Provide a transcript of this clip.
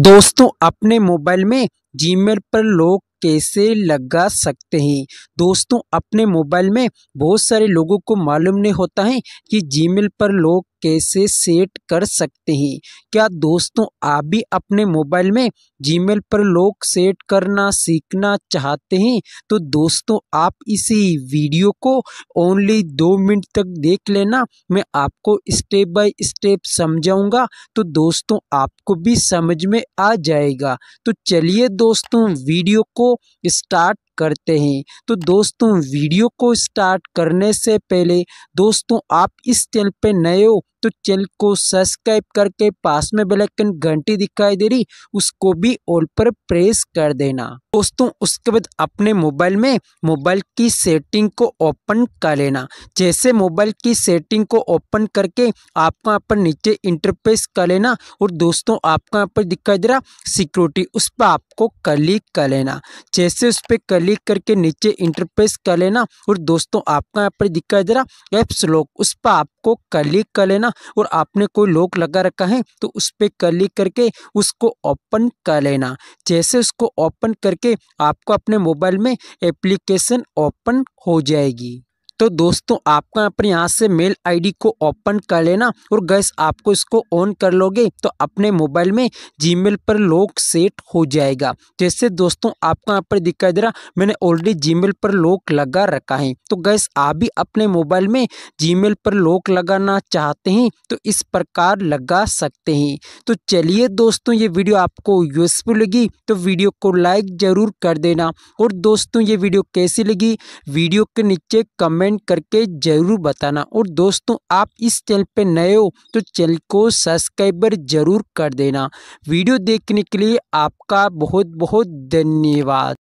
दोस्तों अपने मोबाइल में जीमेल पर लोग कैसे लगा सकते हैं दोस्तों अपने मोबाइल में बहुत सारे लोगों को मालूम नहीं होता है कि जीमेल पर लोग कैसे सेट कर सकते हैं क्या दोस्तों आप भी अपने मोबाइल में जीमेल पर लोग सेट करना सीखना चाहते हैं तो दोस्तों आप इसी वीडियो को ओनली दो मिनट तक देख लेना मैं आपको स्टेप बाय स्टेप समझाऊंगा तो दोस्तों आपको भी समझ में आ जाएगा तो चलिए दोस्तों वीडियो को स्टार्ट करते हैं तो दोस्तों वीडियो को स्टार्ट करने से पहले दोस्तों आप इस चैनल पे नए हो तो चैनल को सब्सक्राइब करके पास में बेलाइकन घंटी दिखाई दे रही उसको भी ऑल पर प्रेस कर देना दोस्तों उसके बाद अपने मोबाइल में मोबाइल की सेटिंग को ओपन कर लेना जैसे मोबाइल की सेटिंग को ओपन करके आपको यहाँ पर नीचे इंटरफेस कर लेना और दोस्तों आपको यहाँ पर दिखाई दे रहा सिक्योरिटी उस पर आपको क्लिक कर लेना जैसे उस पर क्लिक क्लिक करके नीचे इंटरप्रेस कर लेना और दोस्तों आपका यहाँ पर दिक्कत दे रहा एप्स लॉक उस पर आपको क्लिक कर लेना और आपने कोई लॉक लगा रखा है तो उस पर क्लिक करके उसको ओपन कर लेना जैसे उसको ओपन करके आपको अपने मोबाइल में एप्लीकेशन ओपन हो जाएगी तो दोस्तों आपको अपने यहाँ से मेल आईडी को ओपन कर लेना और गैस आपको इसको ऑन कर लोगे तो अपने मोबाइल में जीमेल पर लॉक सेट हो जाएगा जैसे दोस्तों आपको यहाँ पर दिखाई दे रहा मैंने ऑलरेडी जीमेल पर लॉक लगा रखा है तो गैस आप भी अपने मोबाइल में जीमेल पर लॉक लगाना चाहते हैं तो इस प्रकार लगा सकते हैं तो चलिए दोस्तों ये वीडियो आपको यूजफुल लगी तो वीडियो को लाइक ज़रूर कर देना और दोस्तों ये वीडियो कैसी लगी वीडियो के नीचे कमेंट कमेंट करके ज़रूर बताना और दोस्तों आप इस चैनल पर नए हो तो चैनल को सब्सक्राइबर ज़रूर कर देना वीडियो देखने के लिए आपका बहुत बहुत धन्यवाद